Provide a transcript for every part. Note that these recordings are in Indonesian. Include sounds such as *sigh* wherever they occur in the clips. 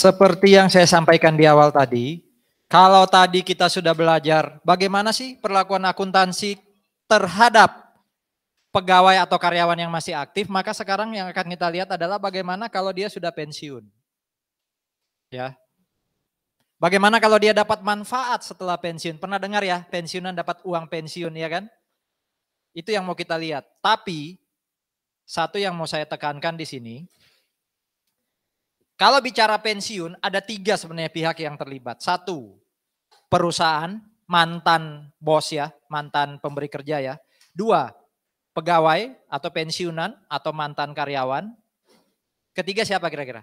Seperti yang saya sampaikan di awal tadi, kalau tadi kita sudah belajar bagaimana sih perlakuan akuntansi terhadap pegawai atau karyawan yang masih aktif, maka sekarang yang akan kita lihat adalah bagaimana kalau dia sudah pensiun. Ya. Bagaimana kalau dia dapat manfaat setelah pensiun? Pernah dengar ya, pensiunan dapat uang pensiun ya kan? Itu yang mau kita lihat. Tapi satu yang mau saya tekankan di sini, kalau bicara pensiun, ada tiga sebenarnya pihak yang terlibat. Satu, perusahaan, mantan bos ya, mantan pemberi kerja ya. Dua, pegawai atau pensiunan atau mantan karyawan. Ketiga siapa kira-kira?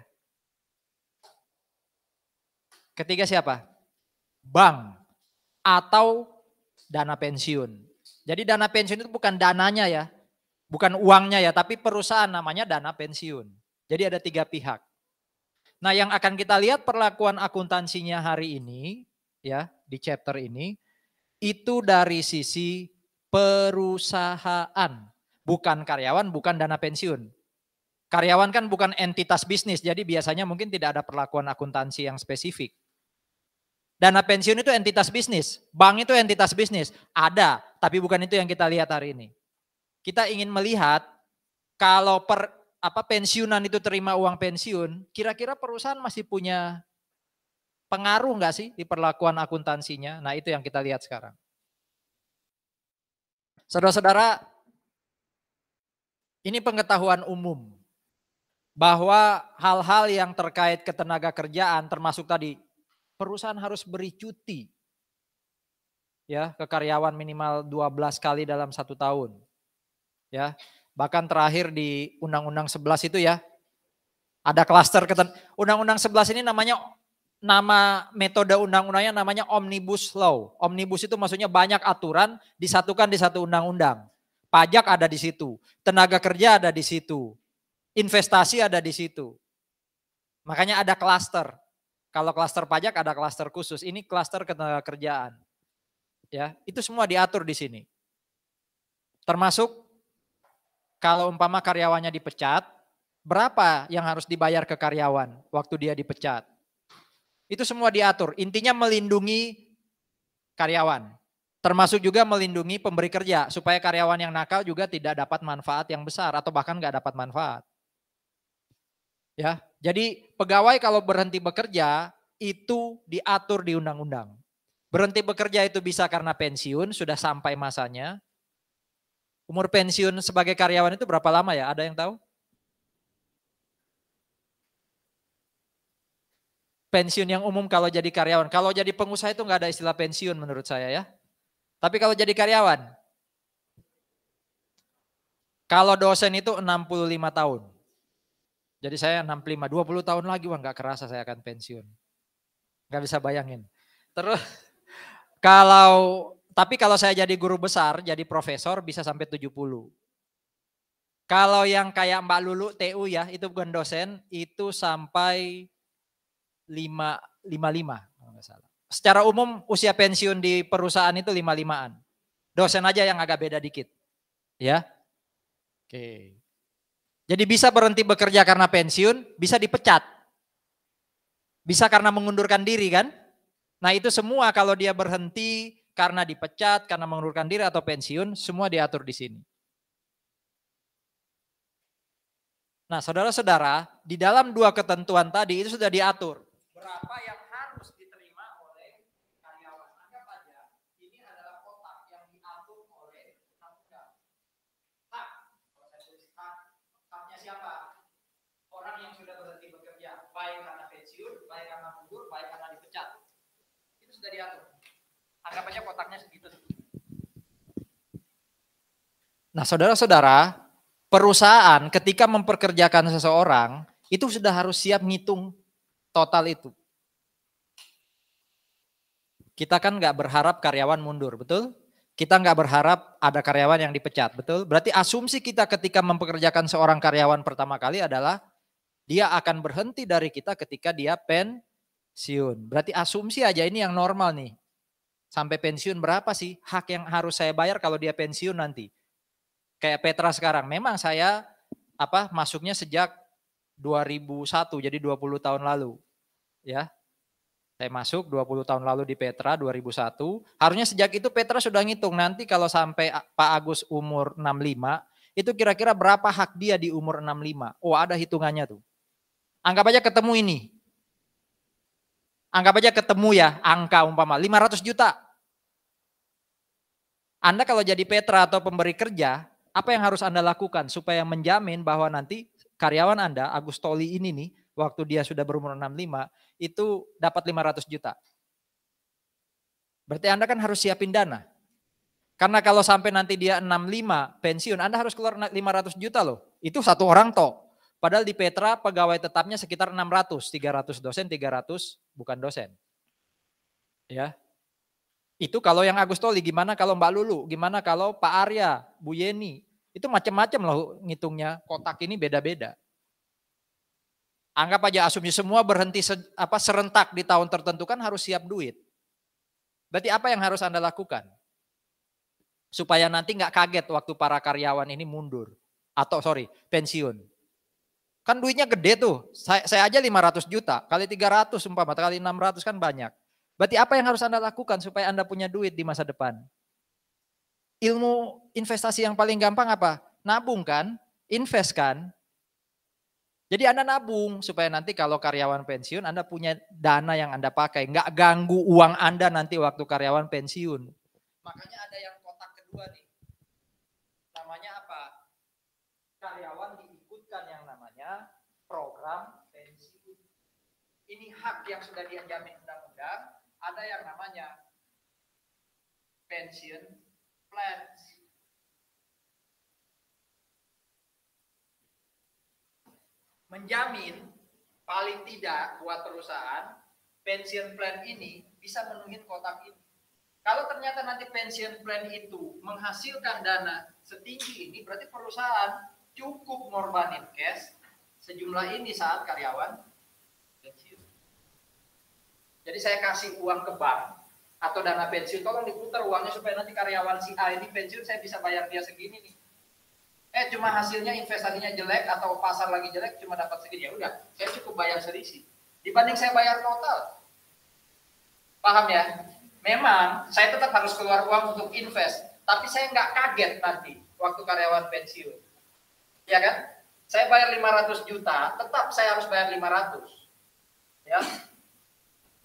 Ketiga siapa? Bank atau dana pensiun. Jadi dana pensiun itu bukan dananya ya, bukan uangnya ya, tapi perusahaan namanya dana pensiun. Jadi ada tiga pihak. Nah, yang akan kita lihat perlakuan akuntansinya hari ini ya di chapter ini itu dari sisi perusahaan, bukan karyawan, bukan dana pensiun. Karyawan kan bukan entitas bisnis, jadi biasanya mungkin tidak ada perlakuan akuntansi yang spesifik. Dana pensiun itu entitas bisnis, bank itu entitas bisnis, ada, tapi bukan itu yang kita lihat hari ini. Kita ingin melihat kalau per apa pensiunan itu terima uang pensiun, kira-kira perusahaan masih punya pengaruh nggak sih di perlakuan akuntansinya? Nah itu yang kita lihat sekarang. Saudara-saudara, ini pengetahuan umum bahwa hal-hal yang terkait ketenaga kerjaan termasuk tadi perusahaan harus beri cuti ya ke karyawan minimal 12 kali dalam satu tahun ya Bahkan terakhir di Undang-Undang 11 itu ya, ada klaster keten. Undang-Undang 11 ini namanya nama metode undang-undangnya namanya omnibus law. Omnibus itu maksudnya banyak aturan disatukan di satu undang-undang. Pajak ada di situ, tenaga kerja ada di situ, investasi ada di situ. Makanya ada klaster. Kalau klaster pajak ada klaster khusus. Ini klaster ketenaga kerjaan. Ya, itu semua diatur di sini. Termasuk kalau umpama karyawannya dipecat, berapa yang harus dibayar ke karyawan waktu dia dipecat? Itu semua diatur. Intinya melindungi karyawan. Termasuk juga melindungi pemberi kerja supaya karyawan yang nakal juga tidak dapat manfaat yang besar atau bahkan nggak dapat manfaat. Ya, jadi pegawai kalau berhenti bekerja itu diatur di undang-undang. Berhenti bekerja itu bisa karena pensiun sudah sampai masanya, Umur pensiun sebagai karyawan itu berapa lama ya? Ada yang tahu? Pensiun yang umum kalau jadi karyawan. Kalau jadi pengusaha itu nggak ada istilah pensiun menurut saya ya. Tapi kalau jadi karyawan, kalau dosen itu 65 tahun. Jadi saya 65, 20 tahun lagi wah nggak kerasa saya akan pensiun. Nggak bisa bayangin. Terus *laughs* kalau tapi kalau saya jadi guru besar, jadi profesor bisa sampai 70. Kalau yang kayak Mbak Lulu TU ya, itu bukan dosen, itu sampai 5, 55 kalau nggak salah. Secara umum usia pensiun di perusahaan itu 55-an. Dosen aja yang agak beda dikit. Ya. Oke. Jadi bisa berhenti bekerja karena pensiun, bisa dipecat. Bisa karena mengundurkan diri kan? Nah, itu semua kalau dia berhenti karena dipecat, karena mengundurkan diri atau pensiun, semua diatur di sini. Nah, saudara-saudara, di dalam dua ketentuan tadi itu sudah diatur. Berapa yang harus diterima oleh karyawan. Anggap saja ini adalah kotak yang diatur oleh undang Hak, kalau saya tulis hak, haknya siapa? Orang yang sudah berhenti bekerja, baik karena pensiun, baik karena mundur, baik karena dipecat. Itu sudah diatur kotaknya segitu. Nah, saudara-saudara, perusahaan ketika memperkerjakan seseorang itu sudah harus siap ngitung total itu. Kita kan nggak berharap karyawan mundur, betul? Kita nggak berharap ada karyawan yang dipecat, betul? Berarti asumsi kita ketika mempekerjakan seorang karyawan pertama kali adalah dia akan berhenti dari kita ketika dia pensiun. Berarti asumsi aja ini yang normal nih. Sampai pensiun berapa sih hak yang harus saya bayar kalau dia pensiun nanti? Kayak Petra sekarang, memang saya apa masuknya sejak 2001 jadi 20 tahun lalu. Ya. Saya masuk 20 tahun lalu di Petra 2001. Harusnya sejak itu Petra sudah ngitung nanti kalau sampai Pak Agus umur 65, itu kira-kira berapa hak dia di umur 65? Oh, ada hitungannya tuh. Anggap aja ketemu ini. Anggap aja ketemu ya angka umpama 500 juta. Anda kalau jadi Petra atau pemberi kerja, apa yang harus Anda lakukan supaya menjamin bahwa nanti karyawan Anda, Agus Toli ini nih, waktu dia sudah berumur 65, itu dapat 500 juta. Berarti Anda kan harus siapin dana. Karena kalau sampai nanti dia 65 pensiun, Anda harus keluar 500 juta loh. Itu satu orang toh. Padahal di Petra pegawai tetapnya sekitar 600, 300 dosen, 300 bukan dosen. Ya. Itu kalau yang Agustoli, gimana kalau Mbak Lulu, gimana kalau Pak Arya, Bu Yeni. Itu macam-macam loh ngitungnya, kotak ini beda-beda. Anggap aja asumsi semua berhenti se, apa serentak di tahun tertentu kan harus siap duit. Berarti apa yang harus Anda lakukan? Supaya nanti nggak kaget waktu para karyawan ini mundur. Atau sorry, pensiun. Kan duitnya gede tuh. Saya, saya aja 500 juta. Kali 300 umpama. Kali 600 kan banyak. Berarti apa yang harus Anda lakukan supaya Anda punya duit di masa depan? Ilmu investasi yang paling gampang apa? Nabung kan? Invest kan? Jadi Anda nabung supaya nanti kalau karyawan pensiun Anda punya dana yang Anda pakai. Nggak ganggu uang Anda nanti waktu karyawan pensiun. Makanya ada yang kotak kedua nih. Namanya apa? Karyawan di mewujudkan yang namanya program pensiun. Ini hak yang sudah dijamin undang-undang, ada yang namanya pensiun plan Menjamin paling tidak buat perusahaan pensiun plan ini bisa memenuhi kotak ini. Kalau ternyata nanti pensiun plan itu menghasilkan dana setinggi ini, berarti perusahaan cukup ngorbanin cash sejumlah ini saat karyawan pensiun. Jadi saya kasih uang ke bank atau dana pensiun, tolong diputar uangnya supaya nanti karyawan si A ini pensiun saya bisa bayar dia segini nih. Eh cuma hasilnya investasinya jelek atau pasar lagi jelek cuma dapat segini ya udah, saya cukup bayar selisih. Dibanding saya bayar total. Paham ya? Memang saya tetap harus keluar uang untuk invest, tapi saya nggak kaget nanti waktu karyawan pensiun ya kan? Saya bayar 500 juta, tetap saya harus bayar 500. Ya.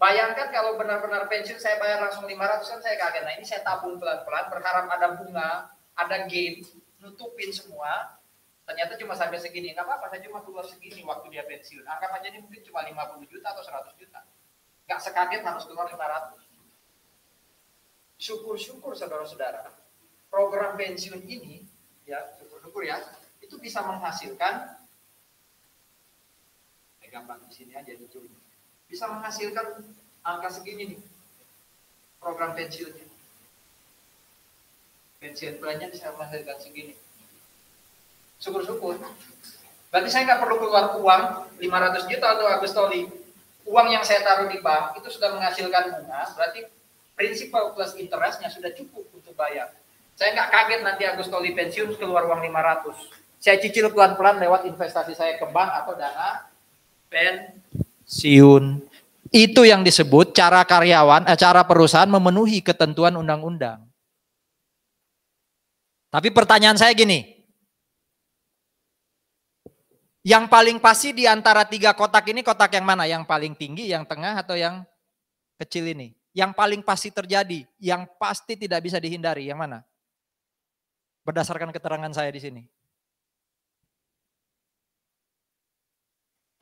Bayangkan kalau benar-benar pensiun saya bayar langsung 500 kan saya kaget. Nah, ini saya tabung pelan-pelan berharap ada bunga, ada gain, nutupin semua. Ternyata cuma sampai segini. Enggak apa-apa, saya cuma keluar segini waktu dia pensiun. Anggap aja ini mungkin cuma 50 juta atau 100 juta. Gak sekaget harus keluar 500. Syukur-syukur saudara-saudara. Program pensiun ini ya syukur-syukur ya itu bisa menghasilkan eh, gampang di sini aja lucu bisa menghasilkan angka segini nih program pensiunnya pensiun bulannya bisa menghasilkan segini syukur-syukur berarti saya nggak perlu keluar uang 500 juta atau Agustoli uang yang saya taruh di bank itu sudah menghasilkan bunga berarti prinsipal plus interestnya sudah cukup untuk bayar saya nggak kaget nanti Agustoli pensiun keluar uang 500 saya cicil pelan-pelan lewat investasi saya ke bank atau dana pensiun. Itu yang disebut cara karyawan, eh, cara perusahaan memenuhi ketentuan undang-undang. Tapi pertanyaan saya gini, yang paling pasti di antara tiga kotak ini kotak yang mana? Yang paling tinggi, yang tengah, atau yang kecil ini? Yang paling pasti terjadi, yang pasti tidak bisa dihindari, yang mana? Berdasarkan keterangan saya di sini.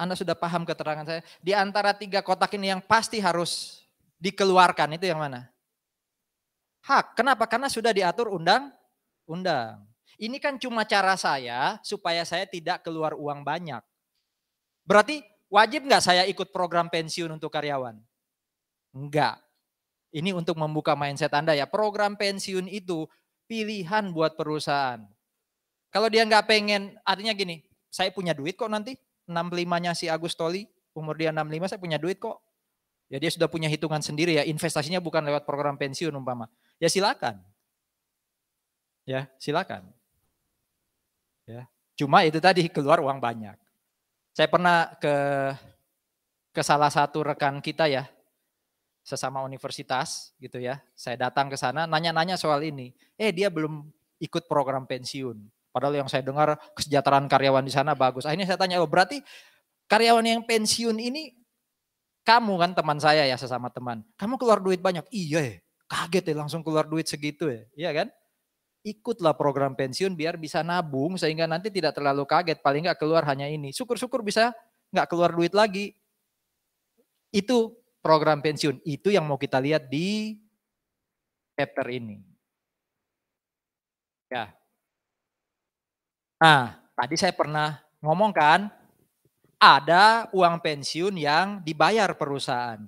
Anda sudah paham keterangan saya. Di antara tiga kotak ini yang pasti harus dikeluarkan itu yang mana? Hak. Kenapa? Karena sudah diatur undang-undang. Ini kan cuma cara saya supaya saya tidak keluar uang banyak. Berarti wajib nggak saya ikut program pensiun untuk karyawan? Enggak. Ini untuk membuka mindset Anda ya. Program pensiun itu pilihan buat perusahaan. Kalau dia nggak pengen, artinya gini, saya punya duit kok nanti, 65-nya si Agus Toli, umur dia 65 saya punya duit kok. Ya dia sudah punya hitungan sendiri ya, investasinya bukan lewat program pensiun umpama. Ya silakan. Ya, silakan. Ya. Cuma itu tadi keluar uang banyak. Saya pernah ke ke salah satu rekan kita ya, sesama universitas gitu ya. Saya datang ke sana nanya-nanya soal ini. Eh dia belum ikut program pensiun. Padahal yang saya dengar kesejahteraan karyawan di sana bagus. Akhirnya saya tanya, oh berarti karyawan yang pensiun ini kamu kan teman saya ya sesama teman. Kamu keluar duit banyak. Iya ya, kaget ya langsung keluar duit segitu ya. Iya kan? Ikutlah program pensiun biar bisa nabung sehingga nanti tidak terlalu kaget. Paling nggak keluar hanya ini. Syukur-syukur bisa nggak keluar duit lagi. Itu program pensiun. Itu yang mau kita lihat di chapter ini. Ya, Nah, tadi saya pernah ngomong kan, ada uang pensiun yang dibayar perusahaan.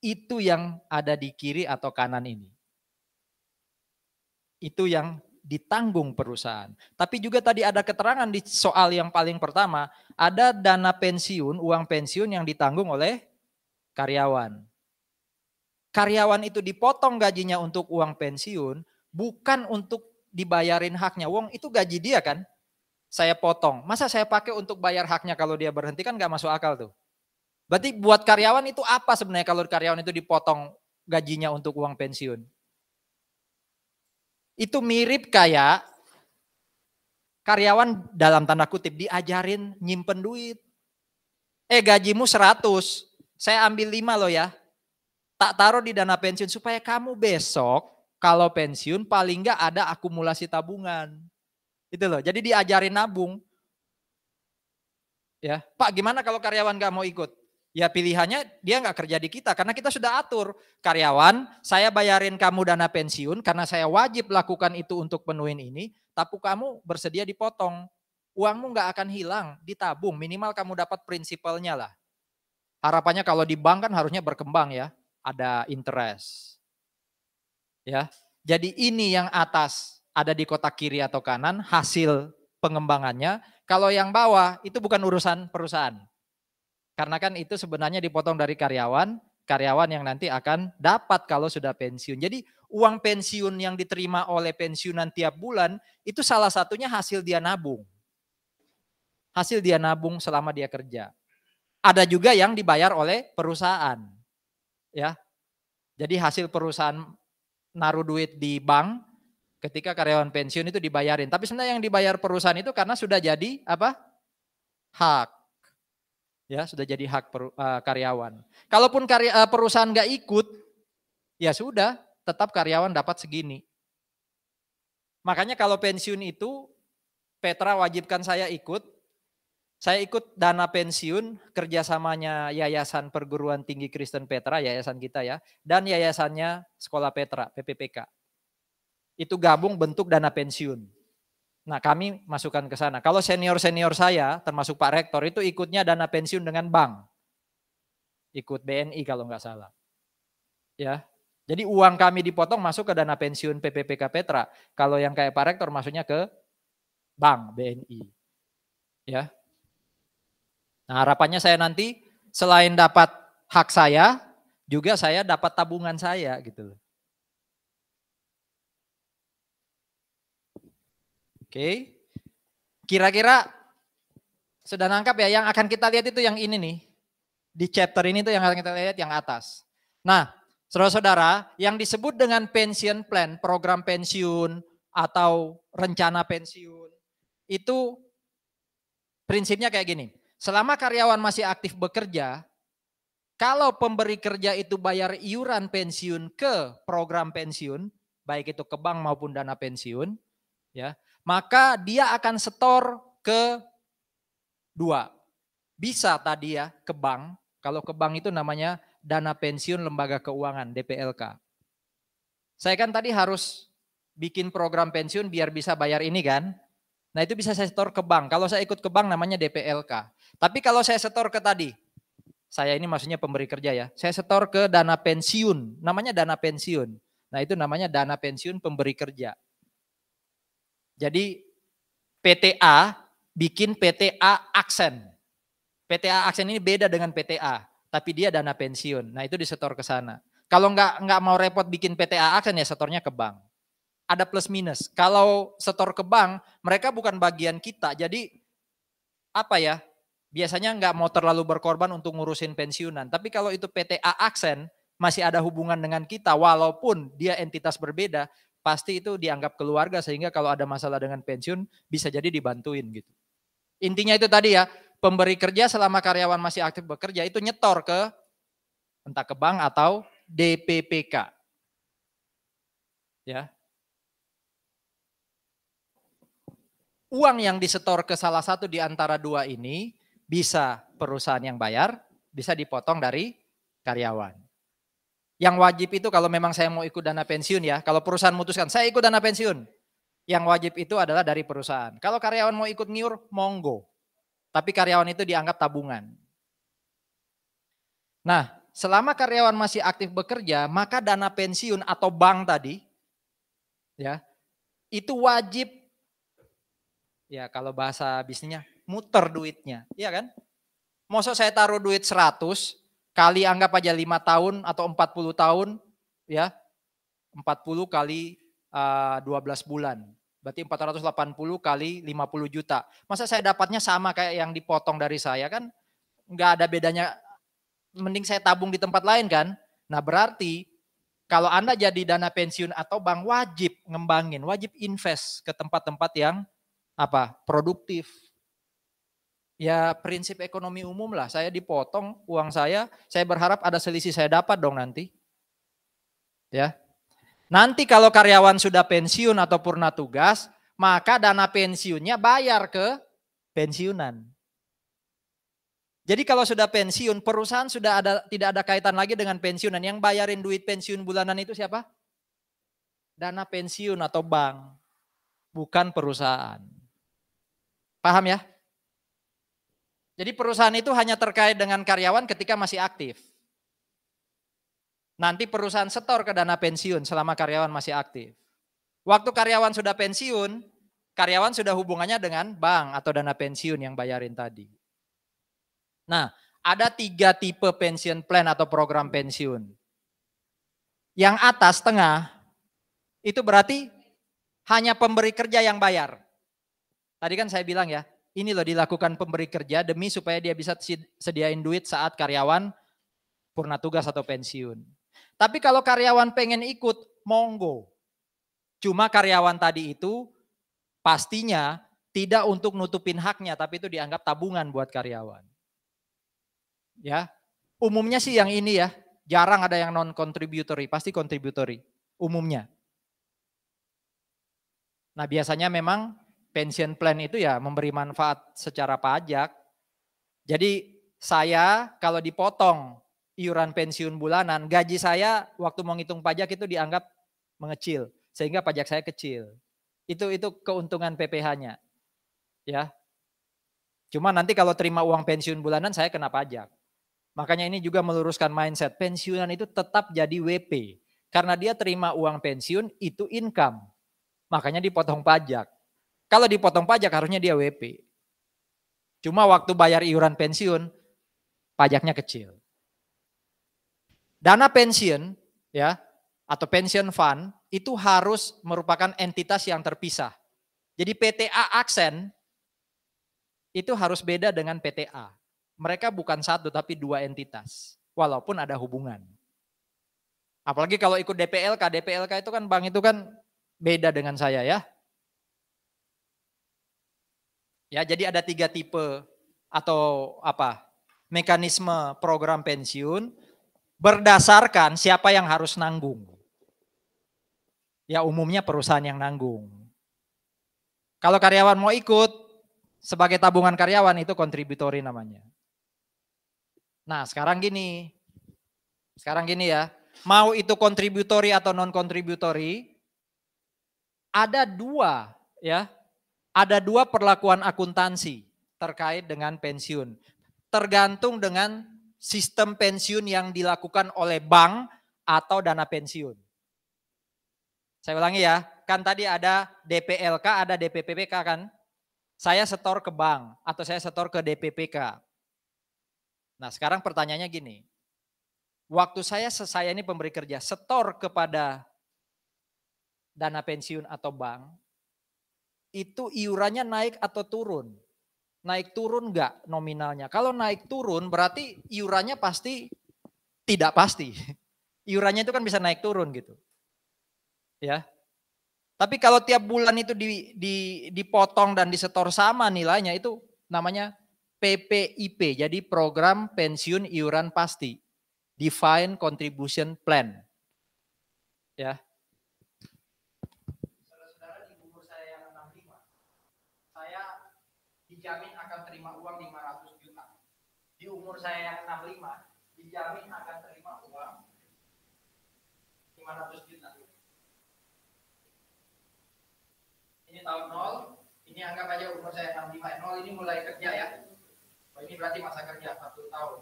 Itu yang ada di kiri atau kanan ini. Itu yang ditanggung perusahaan. Tapi juga tadi ada keterangan di soal yang paling pertama, ada dana pensiun, uang pensiun yang ditanggung oleh karyawan. Karyawan itu dipotong gajinya untuk uang pensiun, bukan untuk dibayarin haknya. Wong itu gaji dia kan? saya potong. Masa saya pakai untuk bayar haknya kalau dia berhenti kan nggak masuk akal tuh. Berarti buat karyawan itu apa sebenarnya kalau karyawan itu dipotong gajinya untuk uang pensiun? Itu mirip kayak karyawan dalam tanda kutip diajarin nyimpen duit. Eh gajimu 100, saya ambil 5 loh ya. Tak taruh di dana pensiun supaya kamu besok kalau pensiun paling nggak ada akumulasi tabungan. Itu loh. Jadi diajarin nabung. Ya, Pak, gimana kalau karyawan nggak mau ikut? Ya pilihannya dia nggak kerja di kita karena kita sudah atur karyawan. Saya bayarin kamu dana pensiun karena saya wajib lakukan itu untuk penuhin ini. Tapi kamu bersedia dipotong. Uangmu nggak akan hilang, ditabung. Minimal kamu dapat prinsipalnya lah. Harapannya kalau di bank kan harusnya berkembang ya, ada interest. Ya, jadi ini yang atas ada di kotak kiri atau kanan, hasil pengembangannya. Kalau yang bawah itu bukan urusan perusahaan. Karena kan itu sebenarnya dipotong dari karyawan, karyawan yang nanti akan dapat kalau sudah pensiun. Jadi uang pensiun yang diterima oleh pensiunan tiap bulan itu salah satunya hasil dia nabung. Hasil dia nabung selama dia kerja. Ada juga yang dibayar oleh perusahaan. Ya. Jadi hasil perusahaan naruh duit di bank ketika karyawan pensiun itu dibayarin. Tapi sebenarnya yang dibayar perusahaan itu karena sudah jadi apa? hak. Ya, sudah jadi hak per, uh, eh, karyawan. Kalaupun karya, uh, perusahaan nggak ikut, ya sudah, tetap karyawan dapat segini. Makanya kalau pensiun itu Petra wajibkan saya ikut. Saya ikut dana pensiun kerjasamanya Yayasan Perguruan Tinggi Kristen Petra, yayasan kita ya, dan yayasannya Sekolah Petra, PPPK itu gabung bentuk dana pensiun. Nah kami masukkan ke sana. Kalau senior-senior saya termasuk Pak Rektor itu ikutnya dana pensiun dengan bank. Ikut BNI kalau nggak salah. Ya, jadi uang kami dipotong masuk ke dana pensiun PPPK Petra. Kalau yang kayak Pak Rektor masuknya ke bank BNI. Ya. Nah, harapannya saya nanti selain dapat hak saya, juga saya dapat tabungan saya gitu loh. Oke. Kira-kira sudah nangkap ya yang akan kita lihat itu yang ini nih. Di chapter ini tuh yang akan kita lihat yang atas. Nah, saudara-saudara, yang disebut dengan pension plan, program pensiun atau rencana pensiun itu prinsipnya kayak gini. Selama karyawan masih aktif bekerja, kalau pemberi kerja itu bayar iuran pensiun ke program pensiun, baik itu ke bank maupun dana pensiun, ya, maka dia akan setor ke dua. Bisa tadi ya ke bank, kalau ke bank itu namanya dana pensiun lembaga keuangan DPLK. Saya kan tadi harus bikin program pensiun biar bisa bayar ini kan. Nah itu bisa saya setor ke bank. Kalau saya ikut ke bank namanya DPLK. Tapi kalau saya setor ke tadi, saya ini maksudnya pemberi kerja ya. Saya setor ke dana pensiun, namanya dana pensiun. Nah itu namanya dana pensiun pemberi kerja. Jadi PTA bikin PTA Aksen. PTA Aksen ini beda dengan PTA, tapi dia dana pensiun. Nah itu disetor ke sana. Kalau nggak nggak mau repot bikin PTA Aksen ya setornya ke bank. Ada plus minus. Kalau setor ke bank, mereka bukan bagian kita. Jadi apa ya? Biasanya nggak mau terlalu berkorban untuk ngurusin pensiunan. Tapi kalau itu PTA Aksen, masih ada hubungan dengan kita walaupun dia entitas berbeda pasti itu dianggap keluarga sehingga kalau ada masalah dengan pensiun bisa jadi dibantuin gitu. Intinya itu tadi ya, pemberi kerja selama karyawan masih aktif bekerja itu nyetor ke entah ke bank atau DPPK. Ya. Uang yang disetor ke salah satu di antara dua ini bisa perusahaan yang bayar, bisa dipotong dari karyawan. Yang wajib itu kalau memang saya mau ikut dana pensiun ya, kalau perusahaan memutuskan saya ikut dana pensiun, yang wajib itu adalah dari perusahaan. Kalau karyawan mau ikut ngiur, monggo. Tapi karyawan itu dianggap tabungan. Nah, selama karyawan masih aktif bekerja, maka dana pensiun atau bank tadi, ya, itu wajib, ya kalau bahasa bisnisnya, muter duitnya, iya kan? Mau saya taruh duit 100, kali anggap aja lima tahun atau empat puluh tahun ya empat puluh kali eh, dua belas bulan berarti empat ratus delapan puluh kali lima puluh juta masa saya dapatnya sama kayak yang dipotong dari saya kan Enggak ada bedanya mending saya tabung di tempat lain kan nah berarti kalau Anda jadi dana pensiun atau bank wajib ngembangin, wajib invest ke tempat-tempat yang apa? produktif, ya prinsip ekonomi umum lah. Saya dipotong uang saya, saya berharap ada selisih saya dapat dong nanti. Ya. Nanti kalau karyawan sudah pensiun atau purna tugas, maka dana pensiunnya bayar ke pensiunan. Jadi kalau sudah pensiun, perusahaan sudah ada tidak ada kaitan lagi dengan pensiunan. Yang bayarin duit pensiun bulanan itu siapa? Dana pensiun atau bank, bukan perusahaan. Paham ya? Jadi perusahaan itu hanya terkait dengan karyawan ketika masih aktif. Nanti perusahaan setor ke dana pensiun selama karyawan masih aktif. Waktu karyawan sudah pensiun, karyawan sudah hubungannya dengan bank atau dana pensiun yang bayarin tadi. Nah, ada tiga tipe pensiun plan atau program pensiun. Yang atas tengah itu berarti hanya pemberi kerja yang bayar. Tadi kan saya bilang ya, ini loh dilakukan pemberi kerja demi supaya dia bisa sediain duit saat karyawan purna tugas atau pensiun. Tapi kalau karyawan pengen ikut, monggo. Cuma karyawan tadi itu pastinya tidak untuk nutupin haknya, tapi itu dianggap tabungan buat karyawan. Ya, umumnya sih yang ini ya, jarang ada yang non contributory, pasti contributory umumnya. Nah biasanya memang pension plan itu ya memberi manfaat secara pajak. Jadi saya kalau dipotong iuran pensiun bulanan, gaji saya waktu mau ngitung pajak itu dianggap mengecil sehingga pajak saya kecil. Itu itu keuntungan PPh-nya. Ya. Cuma nanti kalau terima uang pensiun bulanan saya kena pajak. Makanya ini juga meluruskan mindset. Pensiunan itu tetap jadi WP. Karena dia terima uang pensiun itu income. Makanya dipotong pajak. Kalau dipotong pajak harusnya dia WP. Cuma waktu bayar iuran pensiun, pajaknya kecil. Dana pensiun ya atau pension fund itu harus merupakan entitas yang terpisah. Jadi PTA Aksen itu harus beda dengan PTA. Mereka bukan satu tapi dua entitas, walaupun ada hubungan. Apalagi kalau ikut DPLK, DPLK itu kan bank itu kan beda dengan saya ya. Ya, jadi ada tiga tipe atau apa mekanisme program pensiun berdasarkan siapa yang harus nanggung. Ya umumnya perusahaan yang nanggung. Kalau karyawan mau ikut sebagai tabungan karyawan itu kontributori namanya. Nah sekarang gini, sekarang gini ya, mau itu kontributori atau non kontributori, ada dua ya ada dua perlakuan akuntansi terkait dengan pensiun. Tergantung dengan sistem pensiun yang dilakukan oleh bank atau dana pensiun. Saya ulangi ya, kan tadi ada DPLK, ada DPPPK kan? Saya setor ke bank atau saya setor ke DPPK. Nah sekarang pertanyaannya gini, waktu saya saya ini pemberi kerja setor kepada dana pensiun atau bank, itu iurannya naik atau turun. Naik turun enggak nominalnya? Kalau naik turun berarti iurannya pasti tidak pasti. *laughs* Iurannya itu kan bisa naik turun gitu. Ya. Tapi kalau tiap bulan itu di, di, dipotong dan disetor sama nilainya itu namanya PPIP. Jadi program pensiun iuran pasti. Define Contribution Plan. Ya, saya yang 65 dijamin akan terima uang 500 juta. Ini tahun 0, ini anggap aja umur saya 65, 0 eh, ini mulai kerja ya. Oh, ini berarti masa kerja 1 tahun.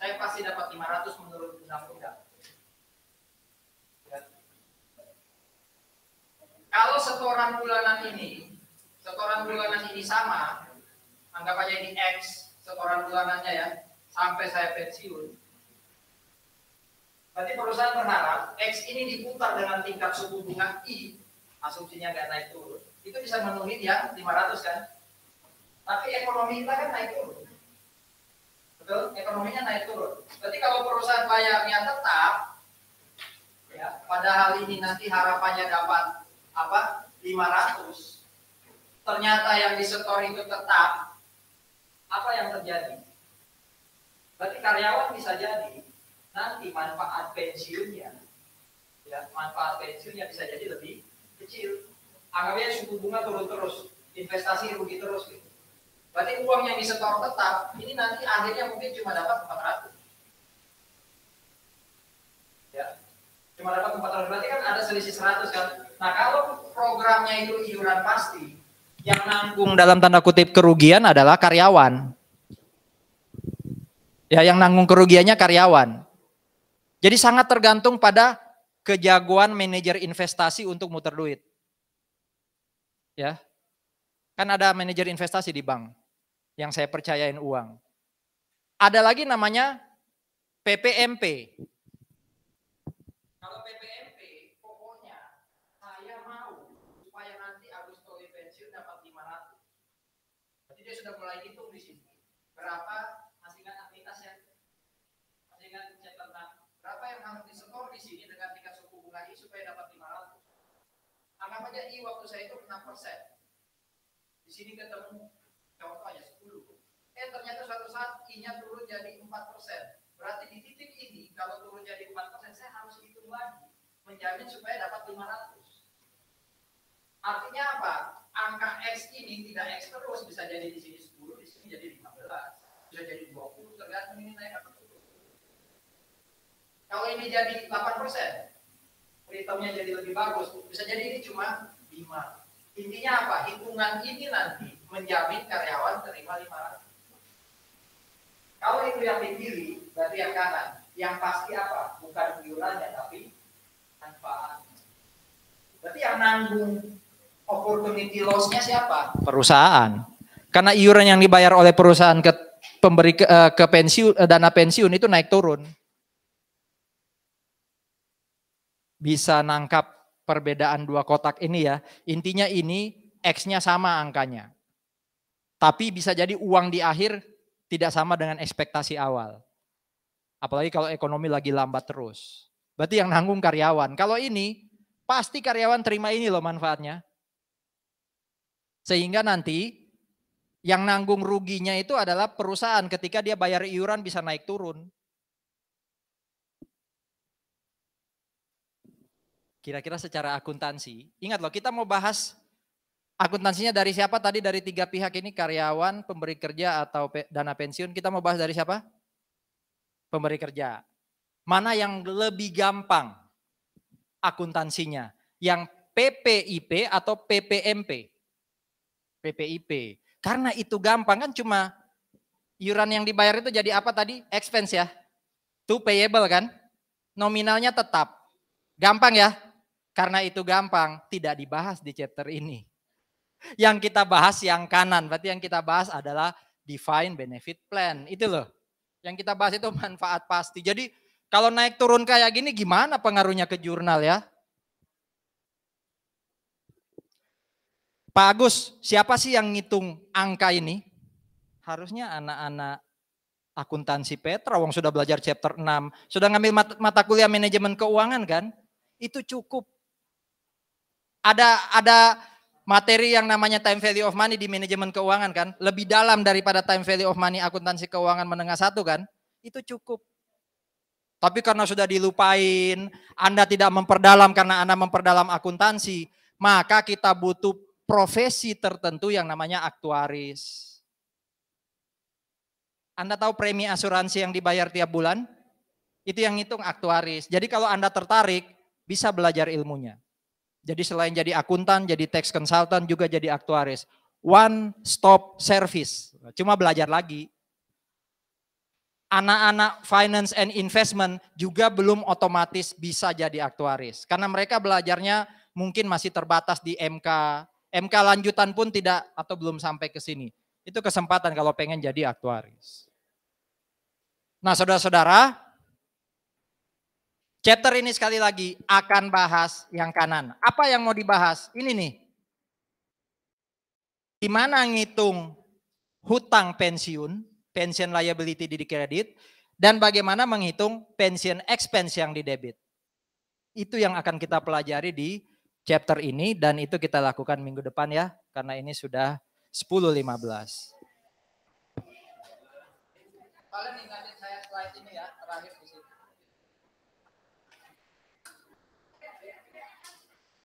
Saya pasti dapat 500 menurut undang-undang. Ya. Kalau setoran bulanan ini, setoran bulanan ini sama, anggap aja ini X, seorang bulanannya ya sampai saya pensiun. Berarti perusahaan berharap X ini diputar dengan tingkat suku bunga I, asumsinya nggak naik turun. Itu bisa menunggu yang 500 kan? Tapi ekonomi kita kan naik turun. Betul? Ekonominya naik turun. Berarti kalau perusahaan bayarnya tetap, ya, pada hal ini nanti harapannya dapat apa? 500. Ternyata yang disetor itu tetap, apa yang terjadi? Berarti karyawan bisa jadi nanti manfaat pensiunnya, ya manfaat pensiunnya bisa jadi lebih kecil. Anggapnya suku bunga turun terus, investasi rugi terus gitu. Berarti uang yang disetor tetap, ini nanti akhirnya mungkin cuma dapat 400. Ya, cuma dapat 400. Berarti kan ada selisih 100 kan. Nah kalau programnya itu iuran pasti, yang nanggung dalam tanda kutip kerugian adalah karyawan. Ya, yang nanggung kerugiannya karyawan. Jadi sangat tergantung pada kejagoan manajer investasi untuk muter duit. Ya. Kan ada manajer investasi di bank yang saya percayain uang. Ada lagi namanya PPMP, sudah mulai hitung di sini. Berapa masih aktivitas yang Masih ingat berapa yang harus disetor di sini dengan tingkat suku bunga I supaya dapat 500? Anggap aja I waktu saya itu 6 persen. Di sini ketemu contohnya 10. Eh ternyata suatu saat I-nya turun jadi 4 persen. Berarti di titik ini kalau turun jadi 4 persen saya harus hitung lagi. Menjamin supaya dapat 500. Artinya apa? angka X ini tidak X terus, bisa jadi di sini 10, di sini jadi 15, bisa jadi 20, tergantung ini naik atau turun. Kalau ini jadi 8 persen, returnnya jadi lebih bagus, bisa jadi ini cuma 5. Intinya apa? Hitungan ini nanti menjamin karyawan terima 500. Kalau itu yang di kiri, berarti yang kanan. Yang pasti apa? Bukan iurannya, tapi manfaat. Berarti yang nanggung opportunity loss-nya siapa? Perusahaan. Karena iuran yang dibayar oleh perusahaan ke pemberi ke, eh, ke pensiun eh, dana pensiun itu naik turun. Bisa nangkap perbedaan dua kotak ini ya. Intinya ini X-nya sama angkanya. Tapi bisa jadi uang di akhir tidak sama dengan ekspektasi awal. Apalagi kalau ekonomi lagi lambat terus. Berarti yang nanggung karyawan. Kalau ini pasti karyawan terima ini loh manfaatnya. Sehingga nanti yang nanggung ruginya itu adalah perusahaan ketika dia bayar iuran bisa naik turun. Kira-kira secara akuntansi, ingat loh kita mau bahas akuntansinya dari siapa tadi dari tiga pihak ini karyawan, pemberi kerja atau dana pensiun. Kita mau bahas dari siapa? Pemberi kerja. Mana yang lebih gampang akuntansinya? Yang PPIP atau PPMP? PPIP. Karena itu gampang kan cuma iuran yang dibayar itu jadi apa tadi? Expense ya. To payable kan? Nominalnya tetap. Gampang ya? Karena itu gampang, tidak dibahas di chapter ini. Yang kita bahas yang kanan, berarti yang kita bahas adalah define benefit plan. Itu loh. Yang kita bahas itu manfaat pasti. Jadi kalau naik turun kayak gini gimana pengaruhnya ke jurnal ya? Pak Agus, siapa sih yang ngitung angka ini? Harusnya anak-anak akuntansi Petra, wong sudah belajar chapter 6, sudah ngambil mata kuliah manajemen keuangan kan? Itu cukup. Ada ada materi yang namanya time value of money di manajemen keuangan kan? Lebih dalam daripada time value of money akuntansi keuangan menengah satu kan? Itu cukup. Tapi karena sudah dilupain, Anda tidak memperdalam karena Anda memperdalam akuntansi, maka kita butuh profesi tertentu yang namanya aktuaris. Anda tahu premi asuransi yang dibayar tiap bulan? Itu yang ngitung aktuaris. Jadi kalau Anda tertarik, bisa belajar ilmunya. Jadi selain jadi akuntan, jadi tax consultant, juga jadi aktuaris. One stop service. Cuma belajar lagi. Anak-anak finance and investment juga belum otomatis bisa jadi aktuaris. Karena mereka belajarnya mungkin masih terbatas di MK, MK lanjutan pun tidak atau belum sampai ke sini. Itu kesempatan kalau pengen jadi aktuaris. Nah saudara-saudara, chapter ini sekali lagi akan bahas yang kanan. Apa yang mau dibahas? Ini nih. Gimana ngitung hutang pensiun, pension liability di kredit, dan bagaimana menghitung pension expense yang di debit. Itu yang akan kita pelajari di chapter ini dan itu kita lakukan minggu depan ya karena ini sudah 10.15. Kalian ingatin saya slide ini ya terakhir.